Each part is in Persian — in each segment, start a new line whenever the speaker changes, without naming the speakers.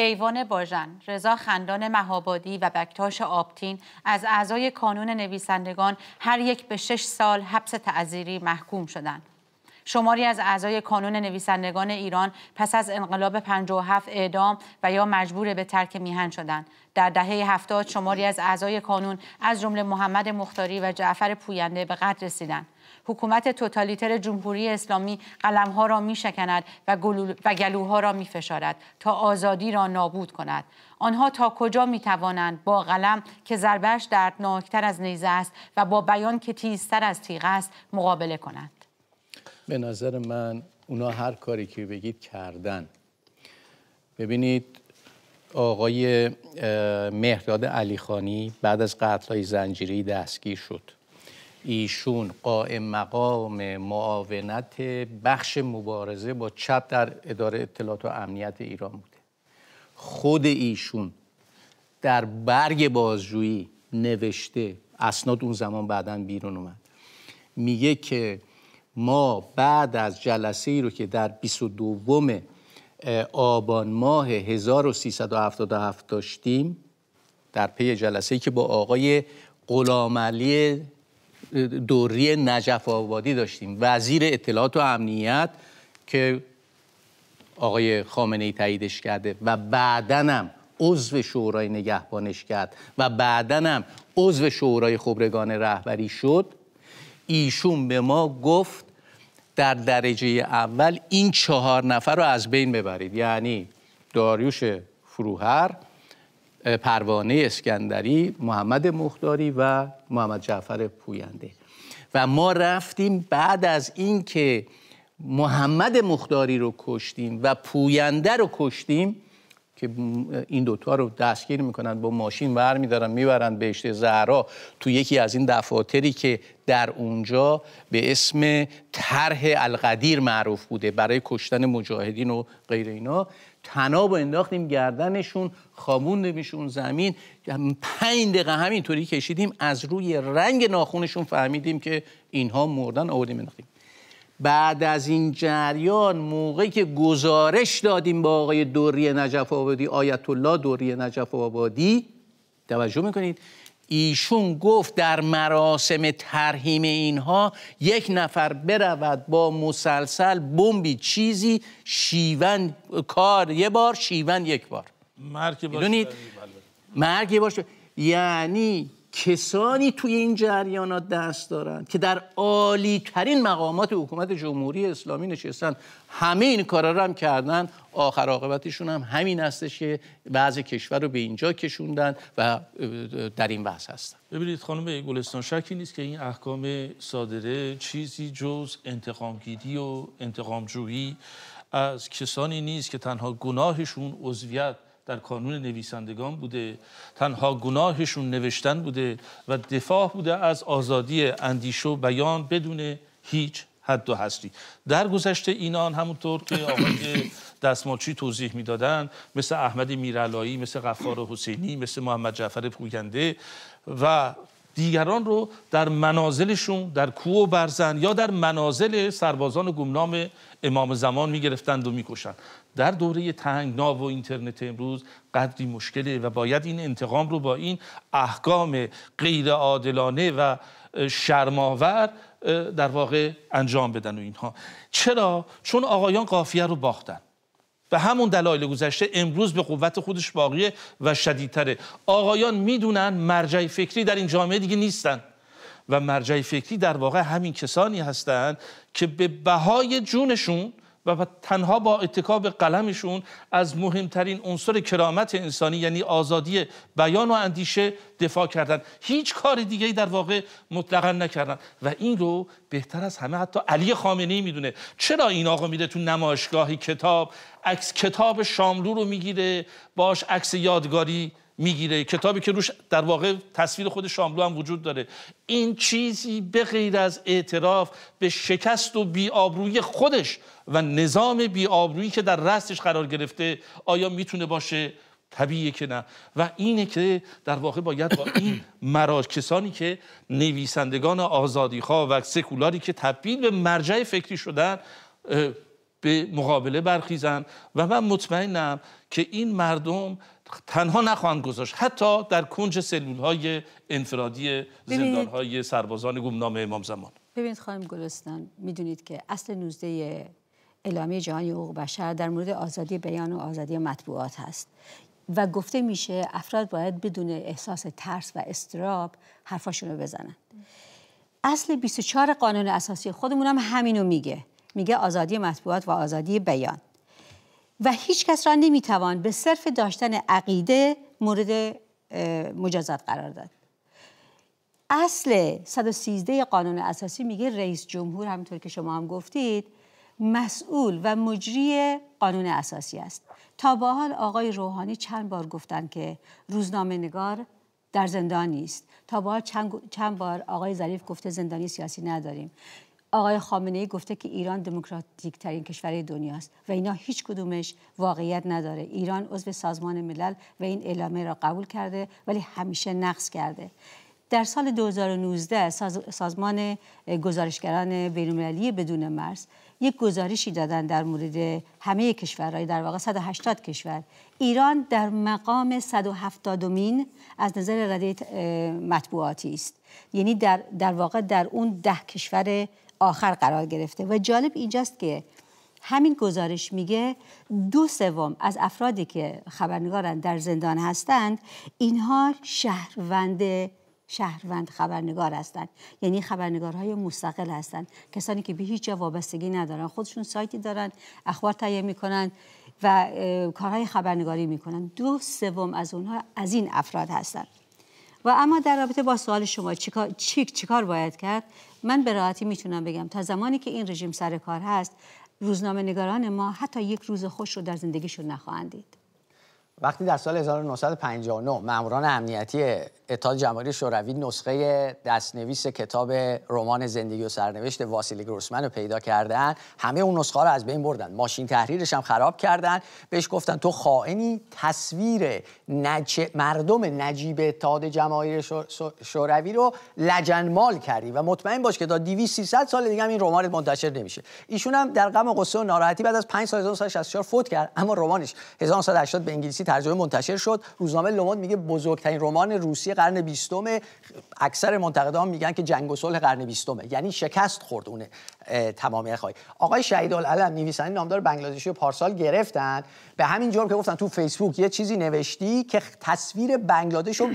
کیوان باژن، رضا خندان مهابادی و بکتاش آبتین از اعضای کانون نویسندگان هر یک به شش سال حبس تعذیری محکوم شدند. شماری از اعضای کانون نویسندگان ایران پس از انقلاب 57 اعدام و یا مجبور به ترک میهن شدند در دهه 70 شماری از اعضای کانون از جمله محمد مختاری و جعفر پوینده به قدر رسیدند حکومت توتالیتر جمهوری اسلامی قلمها را می شکند و, و گلوها را می فشارد تا آزادی را نابود کند. آنها تا کجا می توانند با قلم که ضربش دردناکتر از نیزه است و با بیان که تیزتر از تیغ است مقابله کنند.
به نظر من اونا هر کاری که بگید کردن ببینید آقای مهرداد علیخانی بعد از قتلهای زنجیری دستگیر شد ایشون قائم مقام معاونت بخش مبارزه با چپ در اداره اطلاعات و امنیت ایران بوده خود ایشون در برگ بازجویی نوشته اسناد اون زمان بعدا بیرون اومد میگه که ما بعد از جلسه ای رو که در 22 آبان ماه 1377 داشتیم در پی جلسه ای که با آقای علی دوری نجف آبادی داشتیم وزیر اطلاعات و امنیت که آقای خامنه ای تاییدش کرده و بعدنم عضو شورای نگهبانش کرد و بعدنم عضو شورای خبرگان رهبری شد ایشون به ما گفت در درجه اول این چهار نفر رو از بین ببرید یعنی داریوش فروهر پروانه اسکندری محمد مختاری و محمد جعفر پوینده و ما رفتیم بعد از اینکه محمد مختاری رو کشتیم و پوینده رو کشتیم که این دوتا رو دستگیر میکنن با ماشین ور میدارن میبرن بهشت زهرا تو یکی از این دفاتری که در اونجا به اسم طرح القدیر معروف بوده برای کشتن مجاهدین و غیر اینا تناب و انداختیم گردنشون نمیشون زمین پنج دقیقه همینطوری کشیدیم از روی رنگ ناخونشون فهمیدیم که اینها مردن آوردیم انداختیم بعد از این جریان موقعی که گزارش دادیم با آقای دوری نجف آبادی آیت الله دوری نجف آبادی توجه میکنید ایشون گفت در مراسم ترهیم اینها یک نفر برود با مسلسل بمبی چیزی شیون کار یه بار شیون یک بار مرگ باشه بله، بله. یعنی کسانی توی این جریانات دست دارند که در عالی ترین مقامات حکومت جمهوری اسلامی نشستن همه این کارا رو هم کردن آخر عاقبتشون هم همین هستش که بعض کشور رو به اینجا کشوندن و در این بحث هستن ببینید خانم
گلستان شکی نیست که این احکام صادره چیزی جز انتقامگیری و انتقامجویی از کسانی نیست که تنها گناهشون عضویت در کانون نویسندگان بوده تنها گناهشون نوشتن بوده و دفاع بوده از آزادی اندیشه و بیان بدون هیچ حد و حصری در گذشته اینان همونطور که آقای دستمالچی توضیح میدادن مثل احمد میرالایی مثل غفار حسینی مثل محمد جعفر پوینده و دیگران رو در منازلشون در کوه و برزن یا در منازل سربازان گمنام امام زمان میگرفتند و میکشند در دوره تنگنا و اینترنت امروز قدری مشکله و باید این انتقام رو با این احکام غیر عادلانه و شرماور در واقع انجام بدن و اینها چرا چون آقایان قافیه رو باختن به همون دلایل گذشته امروز به قوت خودش باقیه و شدیدتره آقایان میدونن مرجع فکری در این جامعه دیگه نیستن و مرجع فکری در واقع همین کسانی هستند که به بهای جونشون و تنها با اتکاب قلمشون از مهمترین عنصر کرامت انسانی یعنی آزادی بیان و اندیشه دفاع کردن هیچ کار دیگه در واقع مطلقا نکردن و این رو بهتر از همه حتی علی خامنه ای میدونه چرا این آقا میره تو نمایشگاهی کتاب عکس کتاب شاملو رو میگیره باش عکس یادگاری میگیره کتابی که روش در واقع تصویر خود شاملو هم وجود داره این چیزی به غیر از اعتراف به شکست و بیابروی خودش و نظام بیابرویی که در رستش قرار گرفته آیا میتونه باشه طبیعیه که نه و اینه که در واقع باید با این مراج کسانی که نویسندگان خواه و سکولاری که تبدیل به مرجع فکری شدن به مقابله برخیزن و من مطمئنم که این مردم تنها نخواهند گذاشت حتی در کنج سلول های انفرادی زندان های سربازان گمنام امام زمان
ببینید خانم گلستان میدونید که اصل 19 اعلامی جهانی حقوق بشر در مورد آزادی بیان و آزادی مطبوعات هست و گفته میشه افراد باید بدون احساس ترس و استراب حرفاشون رو بزنن اصل 24 قانون اساسی خودمون هم همینو میگه میگه آزادی مطبوعات و آزادی بیان و هیچ کس را نمیتوان به صرف داشتن عقیده مورد مجازات قرار داد اصل 113 قانون اساسی میگه رئیس جمهور همینطور که شما هم گفتید مسئول و مجری قانون اساسی است تا با حال آقای روحانی چند بار گفتن که روزنامه نگار در زندانی است تا با حال چند, چند بار آقای ظریف گفته زندانی سیاسی نداریم آقای خامنه ای گفته که ایران دموکراتیک ترین کشور دنیاست و اینا هیچ کدومش واقعیت نداره ایران عضو سازمان ملل و این اعلامه را قبول کرده ولی همیشه نقص کرده در سال 2019 سازمان گزارشگران بین‌المللی بدون مرز یک گزارشی دادن در مورد همه کشورهای در واقع 180 کشور ایران در مقام 170 مین از نظر رده مطبوعاتی است یعنی در, در واقع در اون ده کشور آخر قرار گرفته و جالب اینجاست که همین گزارش میگه دو سوم از افرادی که خبرنگارن در زندان هستند اینها شهروند شهروند خبرنگار هستند یعنی خبرنگارهای مستقل هستند کسانی که به هیچ جا وابستگی ندارن خودشون سایتی دارن اخبار تهیه میکنن و کارهای خبرنگاری میکنن دو سوم از اونها از این افراد هستند و اما در رابطه با سوال شما چیک چیکار باید کرد من به راحتی میتونم بگم تا زمانی که این رژیم سر کار هست روزنامه نگاران ما حتی یک روز خوش رو در زندگیشون نخواهند دید
وقتی در سال 1959 ماموران امنیتی اتحاد جماهیر شوروی نسخه دستنویس کتاب رمان زندگی و سرنوشت واسیلی گروسمن رو پیدا کردن همه اون نسخه رو از بین بردن ماشین تحریرش هم خراب کردن بهش گفتن تو خائنی تصویر نج... مردم نجیب اتحاد جماهیر شوروی رو لجنمال کردی و مطمئن باش که تا 200 300 سال دیگه هم این رمان منتشر نمیشه ایشون هم در غم و قصه و ناراحتی بعد از 5 سال 1964 فوت کرد اما رمانش 1980 به انگلیسی ترجمه منتشر شد روزنامه لوموند میگه بزرگترین رمان روسی قرن بیستم اکثر منتقدان میگن که جنگ و صلح قرن بیستمه یعنی شکست خورد اون تمامی خواهی آقای شهید العلم نویسنده نامدار بنگلادشی پارسال گرفتن به همین جور که گفتن تو فیسبوک یه چیزی نوشتی که تصویر بنگلادش رو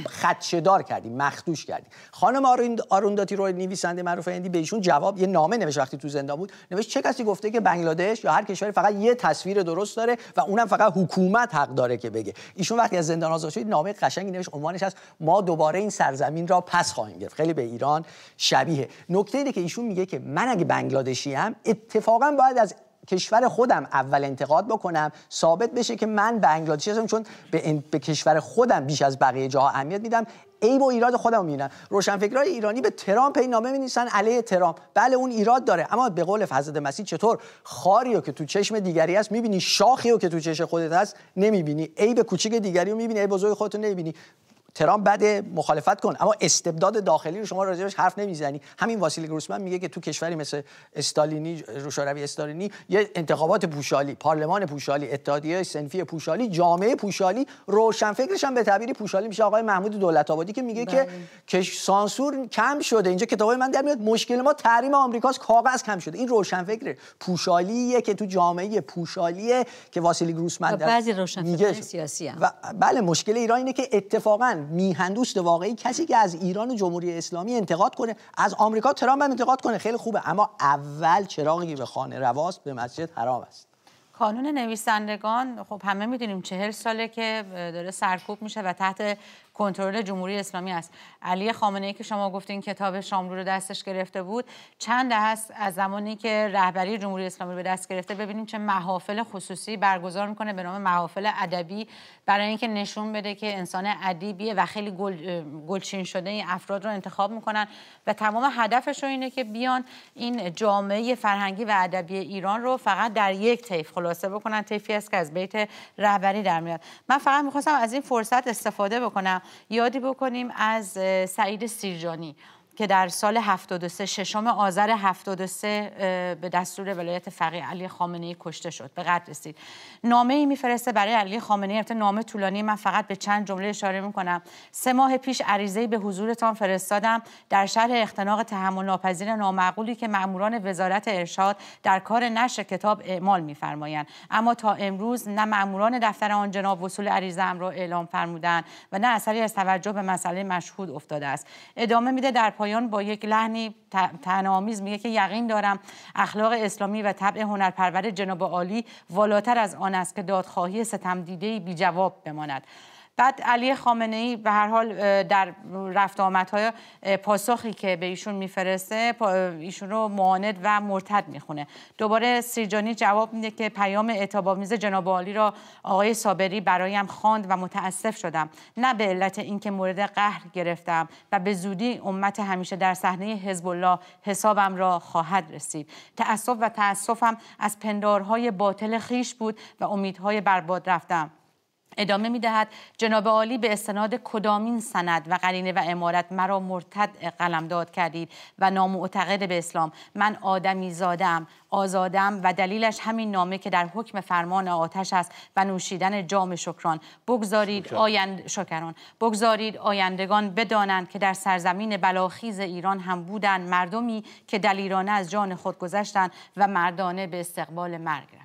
دار کردی مخدوش کردی خانم آرونداتی رو نویسنده معروف هندی به ایشون جواب یه نامه نوشت وقتی تو زندان بود نوشت چه کسی گفته که بنگلادش یا هر کشوری فقط یه تصویر درست داره و اونم فقط حکومت حق داره که بگه ایشون وقتی از زندان آزاد شد نامه قشنگی نوشت عنوانش هست ما دوباره این سرزمین را پس خواهیم گرفت خیلی به ایران شبیه نکته اینه که ایشون میگه که من اگه بنگلادشی هم اتفاقا باید از کشور خودم اول انتقاد بکنم ثابت بشه که من بنگلادشی هستم چون به, به کشور خودم بیش از بقیه جاها اهمیت میدم ای و ایراد خودم میبینن روشنفکرای ایرانی به ترامپ این نامه مینویسن علیه ترامپ بله اون ایراد داره اما به قول حضرت مسیح چطور خاری رو که تو چشم دیگری هست میبینی شاخی رو که تو چشم خودت هست نمیبینی به کوچیک دیگری رو میبینی ای بزرگ خودت نمیبینی ترامپ بده مخالفت کن اما استبداد داخلی رو شما راجبش حرف نمیزنی همین واسیلی گروسمن میگه که تو کشوری مثل استالینی روشاروی استالینی یه انتخابات پوشالی پارلمان پوشالی اتحادیه سنفی پوشالی جامعه پوشالی روشنفکرش هم به تعبیر پوشالی میشه آقای محمود دولت آبادی که میگه که که بله. سانسور کم شده اینجا کتابای من در میاد مشکل ما تحریم آمریکاست کاغذ کم شده این فکر پوشالیه که تو جامعه پوشالیه که واسیلی گروسمن بعضی
سیاسیه. و
بله مشکل ایران اینه که اتفاقا میهندوست واقعی کسی که از ایران و جمهوری اسلامی انتقاد کنه از آمریکا ترامپ هم انتقاد کنه خیلی خوبه اما اول چراغی به خانه رواست به مسجد حرام است
کانون نویسندگان خب همه میدونیم چهل ساله که داره سرکوب میشه و تحت کنترل جمهوری اسلامی است علی خامنه ای که شما گفتین کتاب شامرو رو دستش گرفته بود چند است از زمانی که رهبری جمهوری اسلامی رو به دست گرفته ببینیم چه محافل خصوصی برگزار میکنه به نام محافل ادبی برای اینکه نشون بده که انسان ادیبیه و خیلی گل، گلچین شده این افراد رو انتخاب میکنن و تمام هدفش رو اینه که بیان این جامعه فرهنگی و ادبی ایران رو فقط در یک طیف خلاصه بکنن طیفی است که از بیت رهبری در میاد من فقط میخواستم از این فرصت استفاده بکنم یادی بکنیم از سعید سیرجانی که در سال 73 ششم آذر 73 به دستور ولایت فقیه علی ای کشته شد به قدر رسید نامه ای میفرسته برای علی خامنه‌ای البته نامه طولانی من فقط به چند جمله اشاره میکنم سه ماه پیش عریضه به حضورتان فرستادم در شرح اختناق تحمل ناپذیر نامعقولی که ماموران وزارت ارشاد در کار نشر کتاب اعمال میفرمایند اما تا امروز نه ماموران دفتر آن جناب وصول عریضه را اعلام فرمودند و نه اثری از توجه به مسئله مشهود افتاده است ادامه میده در پایان با یک لحنی تنامیز میگه که یقین دارم اخلاق اسلامی و طبع هنرپرور جناب عالی والاتر از آن است که دادخواهی ستم دیده بی جواب بماند بعد علی خامنه ای به هر حال در رفت های پاسخی که به ایشون میفرسته ایشون رو معاند و مرتد میخونه دوباره سیرجانی جواب میده که پیام اعتبامیز جناب عالی را آقای صابری برایم خواند و متاسف شدم نه به علت اینکه مورد قهر گرفتم و به زودی امت همیشه در صحنه حزب الله حسابم را خواهد رسید تاسف و تاسفم از پندارهای باطل خیش بود و امیدهای برباد رفتم ادامه میدهد جناب عالی به استناد کدامین سند و قرینه و امارت مرا مرتد قلمداد کردید و نامعتقد به اسلام من آدمی زادم آزادم و دلیلش همین نامه که در حکم فرمان آتش است و نوشیدن جام شکران بگذارید آیند شکران بگذارید آیندگان بدانند که در سرزمین بلاخیز ایران هم بودند مردمی که دلیرانه از جان خود گذشتند و مردانه به استقبال مرگ